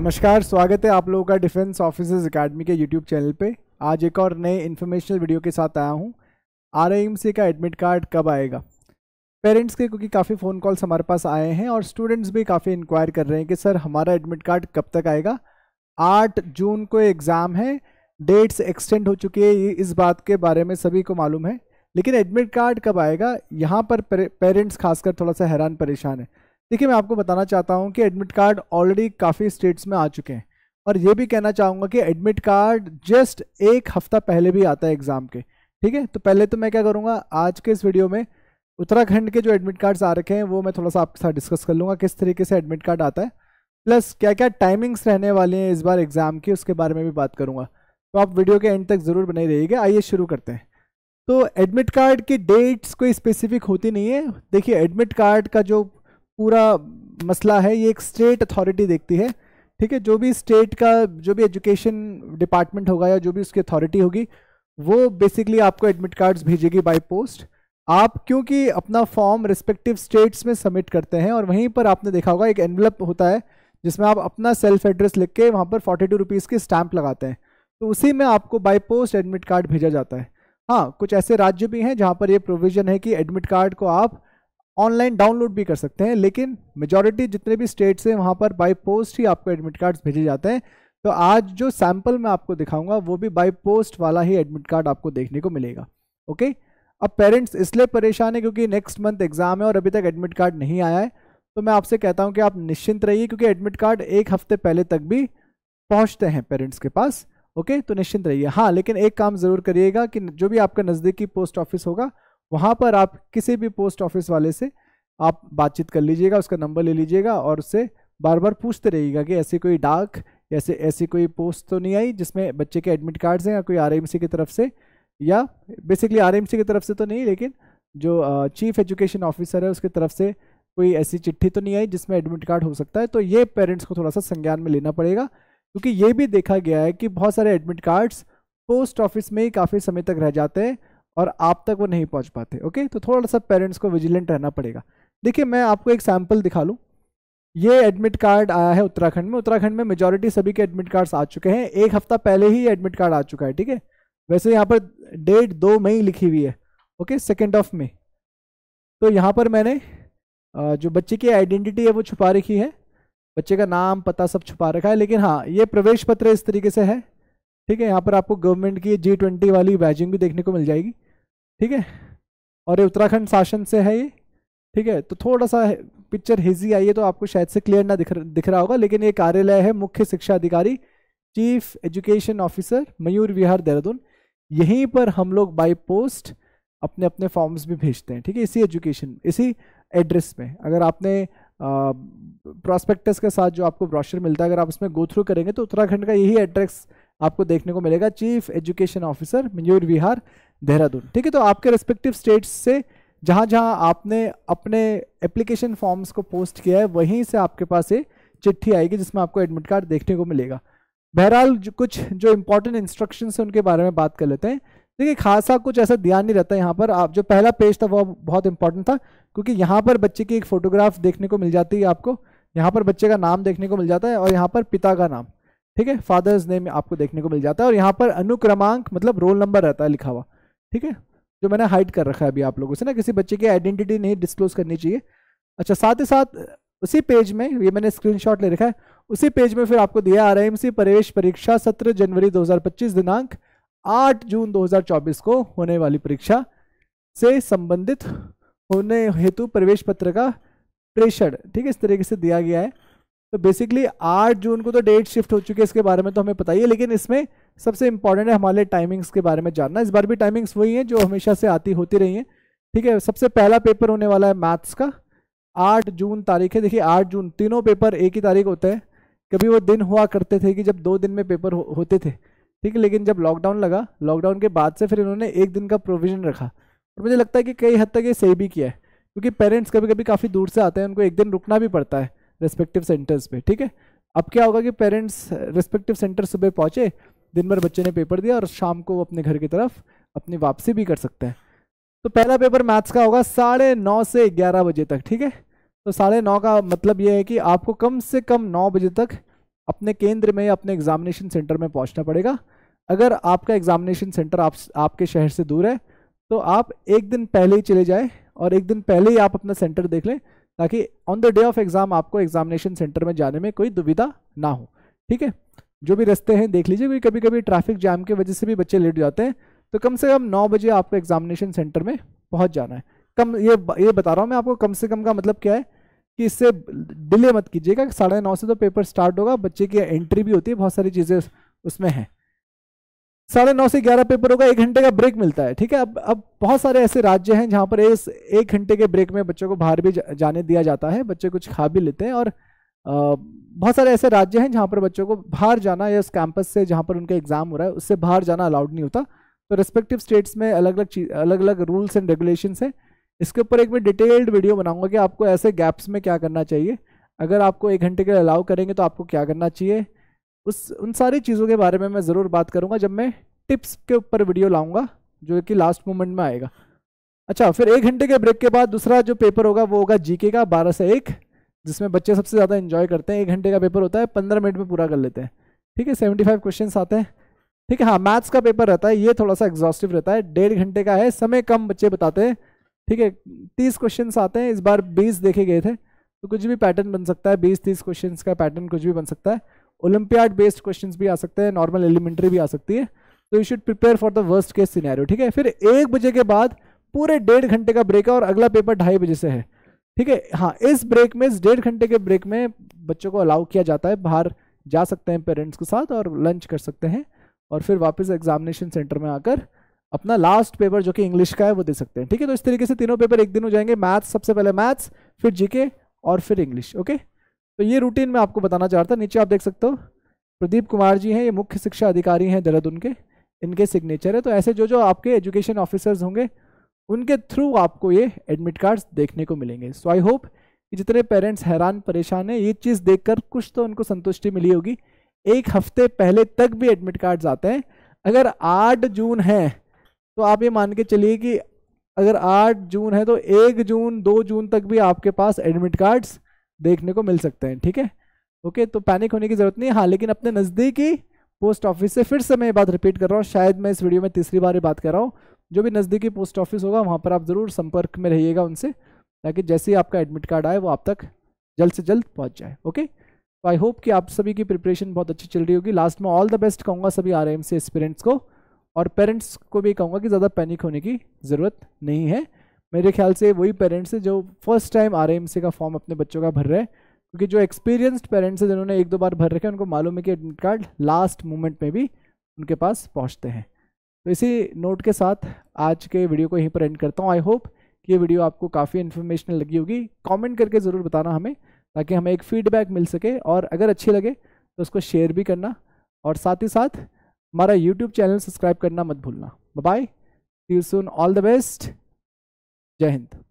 नमस्कार स्वागत है आप लोगों का डिफेंस ऑफिसर्स एकेडमी के यूट्यूब चैनल पे आज एक और नए इन्फॉर्मेशनल वीडियो के साथ आया हूँ आर का एडमिट कार्ड कब आएगा पेरेंट्स के क्योंकि काफ़ी फ़ोन कॉल्स हमारे पास आए हैं और स्टूडेंट्स भी काफ़ी इंक्वायर कर रहे हैं कि सर हमारा एडमिट कार्ड कब तक आएगा आठ जून को एग्ज़ाम है डेट्स एक्सटेंड हो चुकी है इस बात के बारे में सभी को मालूम है लेकिन एडमिट कार्ड कब आएगा यहाँ पर पेरेंट्स खासकर थोड़ा सा हैरान परेशान है देखिए मैं आपको बताना चाहता हूँ कि एडमिट कार्ड ऑलरेडी काफ़ी स्टेट्स में आ चुके हैं और ये भी कहना चाहूँगा कि एडमिट कार्ड जस्ट एक हफ्ता पहले भी आता है एग्ज़ाम के ठीक है तो पहले तो मैं क्या करूँगा आज के इस वीडियो में उत्तराखंड के जो एडमिट कार्ड्स आ रखे हैं वो मैं थोड़ा सा आपके साथ डिस्कस कर लूँगा किस तरीके से एडमिट कार्ड आता है प्लस क्या क्या टाइमिंग्स रहने वाली हैं इस बार एग्ज़ाम की उसके बारे में भी बात करूँगा तो आप वीडियो के एंड तक ज़रूर बनाई रहिएगा आइए शुरू करते हैं तो एडमिट कार्ड की डेट्स कोई स्पेसिफिक होती नहीं है देखिए एडमिट कार्ड का जो पूरा मसला है ये एक स्टेट अथॉरिटी देखती है ठीक है जो भी स्टेट का जो भी एजुकेशन डिपार्टमेंट होगा या जो भी उसकी अथॉरिटी होगी वो बेसिकली आपको एडमिट कार्ड्स भेजेगी बाय पोस्ट आप क्योंकि अपना फॉर्म रिस्पेक्टिव स्टेट्स में सबमिट करते हैं और वहीं पर आपने देखा होगा एक एनवलप होता है जिसमें आप अपना सेल्फ एड्रेस लिख के वहाँ पर फोर्टी टू रुपीज़ की स्टैंप लगाते हैं तो उसी में आपको बाय पोस्ट एडमिट कार्ड भेजा जाता है हाँ कुछ ऐसे राज्य भी हैं जहाँ पर ये प्रोविज़न है कि एडमिट कार्ड को आप ऑनलाइन डाउनलोड भी कर सकते हैं लेकिन मेजॉरिटी जितने भी स्टेट्स हैं वहाँ पर बाई पोस्ट ही आपको एडमिट कार्ड्स भेजे जाते हैं तो आज जो सैंपल मैं आपको दिखाऊंगा वो भी बाई पोस्ट वाला ही एडमिट कार्ड आपको देखने को मिलेगा ओके अब पेरेंट्स इसलिए परेशान है क्योंकि नेक्स्ट मंथ एग्जाम है और अभी तक एडमिट कार्ड नहीं आया है तो मैं आपसे कहता हूँ कि आप निश्चिंत रहिए क्योंकि एडमिट कार्ड एक हफ्ते पहले तक भी पहुँचते हैं पेरेंट्स के पास ओके तो निश्चिंत रहिए हाँ लेकिन एक काम ज़रूर करिएगा कि जो भी आपका नज़दीकी पोस्ट ऑफिस होगा वहाँ पर आप किसी भी पोस्ट ऑफिस वाले से आप बातचीत कर लीजिएगा उसका नंबर ले लीजिएगा और उससे बार बार पूछते रहिएगा कि ऐसी कोई डाक ऐसे ऐसी कोई पोस्ट तो नहीं आई जिसमें बच्चे के एडमिट कार्ड्स हैं या कोई आर की तरफ से या बेसिकली आर की तरफ से तो नहीं लेकिन जो चीफ एजुकेशन ऑफिसर है उसकी तरफ से कोई ऐसी चिट्ठी तो नहीं आई जिसमें एडमिट कार्ड हो सकता है तो ये पेरेंट्स को थोड़ा सा संज्ञान में लेना पड़ेगा क्योंकि ये भी देखा गया है कि बहुत सारे एडमिट कार्ड्स पोस्ट ऑफिस में ही काफ़ी समय तक रह जाते हैं और आप तक वो नहीं पहुंच पाते ओके तो थोड़ा सा पेरेंट्स को विजिलेंट रहना पड़ेगा देखिए मैं आपको एक सैम्पल दिखा लूँ ये एडमिट कार्ड आया है उत्तराखंड में उत्तराखंड में मेजोरिटी सभी के एडमिट कार्ड्स आ चुके हैं एक हफ्ता पहले ही एडमिट कार्ड आ चुका है ठीक है वैसे यहाँ पर डेट दो मई लिखी हुई है ओके सेकेंड ऑफ मई तो यहाँ पर मैंने जो बच्चे की आइडेंटिटी है वो छुपा रखी है बच्चे का नाम पता सब छुपा रखा है लेकिन हाँ ये प्रवेश पत्र इस तरीके से है ठीक है यहाँ पर आपको गवर्नमेंट की जी ट्वेंटी वाली बैजिंग भी देखने को मिल जाएगी ठीक है और ये उत्तराखंड शासन से है ये ठीक है तो थोड़ा सा पिक्चर हिजी आई है तो आपको शायद से क्लियर ना दिख दिख रहा होगा लेकिन ये कार्यालय है मुख्य शिक्षा अधिकारी chief education officer Mayur Vihar Dehradun यहीं पर हम लोग बाई पोस्ट अपने अपने फॉर्म्स भी भेजते हैं ठीक है इसी एजुकेशन इसी एड्रेस में अगर आपने प्रोस्पेक्टस के साथ जो आपको ब्रॉशर मिलता है अगर आप उसमें गो थ्रू करेंगे तो उत्तराखंड का यही एड्रेस आपको देखने को मिलेगा chief education officer Mayur Vihar Dehradun ठीक है तो आपके रेस्पेक्टिव स्टेट्स से जहाँ जहाँ आपने अपने एप्लीकेशन फॉर्म्स को पोस्ट किया है वहीं से आपके पास ये चिट्ठी आएगी जिसमें आपको एडमिट कार्ड देखने को मिलेगा बहरहाल कुछ जो इंपॉर्टेंट इंस्ट्रक्शन है उनके बारे में बात कर लेते हैं देखिए खासा कुछ ऐसा ध्यान नहीं रहता यहाँ पर आप जो पहला पेज था वो बहुत इंपॉर्टेंट था क्योंकि यहाँ पर बच्चे की एक फोटोग्राफ देखने को मिल जाती है आपको यहाँ पर बच्चे का नाम देखने को मिल जाता है और यहाँ पर पिता का नाम ठीक है फादर्स नेम आपको देखने को मिल जाता है और यहाँ पर अनुक्रमांक मतलब रोल नंबर रहता है लिखा हुआ ठीक है जो मैंने हाइड कर रखा है अभी आप लोगों से ना किसी बच्चे की आइडेंटिटी नहीं डिस्क्लोज करनी चाहिए अच्छा साथ ही साथ उसी पेज में ये मैंने स्क्रीनशॉट ले रखा है उसी पेज में फिर आपको दिया आर एम सी प्रवेश परीक्षा सत्रह जनवरी 2025 दिनांक 8 जून 2024 को होने वाली परीक्षा से संबंधित होने हेतु प्रवेश पत्र का प्रेषण ठीक है इस तरीके से दिया गया है तो बेसिकली आठ जून को तो डेट शिफ्ट हो चुकी है इसके बारे में तो हमें पता ही है लेकिन इसमें सबसे इंपॉर्टेंट है हमारे टाइमिंग्स के बारे में जानना इस बार भी टाइमिंग्स वही हैं जो हमेशा से आती होती रही हैं ठीक है सबसे पहला पेपर होने वाला है मैथ्स का आठ जून तारीख है देखिए आठ जून तीनों पेपर एक ही तारीख होते हैं कभी वो दिन हुआ करते थे कि जब दो दिन में पेपर हो, होते थे ठीक है लेकिन जब लॉकडाउन लगा लॉकडाउन के बाद से फिर इन्होंने एक दिन का प्रोविज़न रखा और मुझे लगता है कि कई हद तक ये सही भी किया है क्योंकि पेरेंट्स कभी कभी काफ़ी दूर से आते हैं उनको एक दिन रुकना भी पड़ता है रेस्पेक्टिव सेंटर्स पे ठीक है अब क्या होगा कि पेरेंट्स रेस्पेक्टिव सेंटर सुबह पहुँचे दिन भर बच्चे ने पेपर दिया और शाम को वो अपने घर की तरफ अपनी वापसी भी कर सकते हैं तो पहला पेपर मैथ्स का होगा साढ़े नौ से ग्यारह बजे तक ठीक है तो साढ़े नौ का मतलब ये है कि आपको कम से कम नौ बजे तक अपने केंद्र में अपने एग्जामिनेशन सेंटर में पहुंचना पड़ेगा अगर आपका एग्जामिनेशन सेंटर आप आपके शहर से दूर है तो आप एक दिन पहले ही चले जाएँ और एक दिन पहले ही आप अपना सेंटर देख लें ताकि on the day of exam आपको एग्जामिनेशन सेंटर में जाने में कोई दुविधा ना हो ठीक है जो भी रस्ते हैं देख लीजिए क्योंकि कभी कभी ट्रैफिक जाम की वजह से भी बच्चे लेट जाते हैं तो कम से कम नौ बजे आपको एग्जामिनेशन सेंटर में पहुंच जाना है कम ये ये बता रहा हूँ मैं आपको कम से कम का मतलब क्या है कि इससे डिले मत कीजिएगा साढ़े नौ से तो पेपर स्टार्ट होगा बच्चे की एंट्री भी होती है बहुत सारी चीज़ें उसमें हैं साढ़े नौ से ग्यारह पेपर होगा एक घंटे का ब्रेक मिलता है ठीक है अब अब बहुत सारे ऐसे राज्य हैं जहाँ पर इस एक घंटे के ब्रेक में बच्चों को बाहर भी जाने दिया जाता है बच्चे कुछ खा भी लेते हैं और बहुत सारे ऐसे राज्य हैं जहाँ पर बच्चों को बाहर जाना या उस कैंपस से जहाँ पर उनका एग्जाम हो रहा है उससे बाहर जाना अलाउड नहीं होता तो रेस्पेक्टिव स्टेट्स में अलग अलग चीज अलग अलग रूल्स एंड रेगुलेशन हैं इसके ऊपर एक मैं डिटेल्ड वीडियो बनाऊंगा कि आपको ऐसे गैप्स में क्या करना चाहिए अगर आपको एक घंटे के लिए अलाउ करेंगे तो आपको क्या करना चाहिए उस उन सारी चीज़ों के बारे में मैं ज़रूर बात करूँगा जब मैं टिप्स के ऊपर वीडियो लाऊँगा जो कि लास्ट मोमेंट में आएगा अच्छा फिर एक घंटे के ब्रेक के बाद दूसरा जो पेपर होगा वो होगा जीके का बारह से एक जिसमें बच्चे सबसे ज़्यादा इन्जॉय करते हैं एक घंटे का पेपर होता है पंद्रह मिनट में पूरा कर लेते हैं ठीक है सेवेंटी फाइव क्वेश्चन आते हैं ठीक है हाँ मैथ्स का पेपर रहता है ये थोड़ा सा एग्जॉस्टिव रहता है डेढ़ घंटे का है समय कम बच्चे बताते हैं ठीक है तीस क्वेश्चन आते हैं इस बार बीस देखे गए थे तो कुछ भी पैटर्न बन सकता है बीस तीस क्वेश्चन का पैटर्न कुछ भी बन सकता है ओलंपियाड बेस्ड क्वेश्चन भी आ सकते हैं नॉर्मल एलिमेंट्री भी आ सकती है तो you should prepare for the worst case scenario ठीक है फिर एक बजे के बाद पूरे डेढ़ घंटे का ब्रेक है और अगला पेपर ढाई बजे से है ठीक है हाँ इस ब्रेक में इस डेढ़ घंटे के ब्रेक में बच्चों को अलाउ किया जाता है बाहर जा सकते हैं पेरेंट्स के साथ और लंच कर सकते हैं और फिर वापस एग्जामिनेशन सेंटर में आकर अपना लास्ट पेपर जो कि इंग्लिश का है वो दे सकते हैं ठीक है तो इस तरीके से तीनों पेपर एक दिन हो जाएंगे मैथ्स सबसे पहले मैथ्स फिर जीके और फिर इंग्लिश ओके तो ये रूटीन मैं आपको बताना चाहता नीचे आप देख सकते हो प्रदीप कुमार जी हैं ये मुख्य शिक्षा अधिकारी हैं देहरादून के इनके सिग्नेचर है तो ऐसे जो जो आपके एजुकेशन ऑफिसर्स होंगे उनके थ्रू आपको ये एडमिट कार्ड्स देखने को मिलेंगे सो आई होप कि जितने पेरेंट्स हैरान परेशान हैं ये चीज़ देखकर कुछ तो उनको संतुष्टि मिली होगी एक हफ्ते पहले तक भी एडमिट कार्ड्स आते हैं अगर आठ जून है तो आप ये मान के चलिए कि अगर आठ जून है तो एक जून दो जून तक भी आपके पास एडमिट कार्ड्स देखने को मिल सकते हैं ठीक है ओके तो पैनिक होने की ज़रूरत नहीं है हाँ लेकिन अपने नज़दीकी पोस्ट ऑफिस से फिर से मैं ये बात रिपीट कर रहा हूँ शायद मैं इस वीडियो में तीसरी बार ये बात कर रहा हूँ जो भी नज़दीकी पोस्ट ऑफिस होगा वहाँ पर आप ज़रूर संपर्क में रहिएगा उनसे ताकि जैसे ही आपका एडमिट कार्ड आए वो आप तक जल्द से जल्द पहुँच जाए ओके तो आई होप कि आप सभी की प्रिपरेशन बहुत अच्छी चल रही होगी लास्ट में ऑल द बेस्ट कहूँगा सभी आर एम एस्पिरेंट्स को और पेरेंट्स को भी कहूँगा कि ज़्यादा पैनिक होने की ज़रूरत नहीं है मेरे ख्याल से वही पेरेंट्स हैं जो फर्स्ट टाइम आर का फॉर्म अपने बच्चों का भर रहे हैं क्योंकि जो एक्सपीरियंस्ड पेरेंट्स हैं जिन्होंने एक दो बार भर रखे हैं उनको मालूम है कि एडमिट कार्ड लास्ट मोमेंट में भी उनके पास पहुँचते हैं तो इसी नोट के साथ आज के वीडियो को यहीं पर एंड करता हूँ आई होप कि ये वीडियो आपको काफ़ी इन्फॉर्मेशनल लगी होगी कमेंट करके ज़रूर बताना हमें ताकि हमें एक फीडबैक मिल सके और अगर अच्छी लगे तो उसको शेयर भी करना और साथ ही साथ हमारा यूट्यूब चैनल सब्सक्राइब करना मत भूलना bye see you soon all the best जय हिंद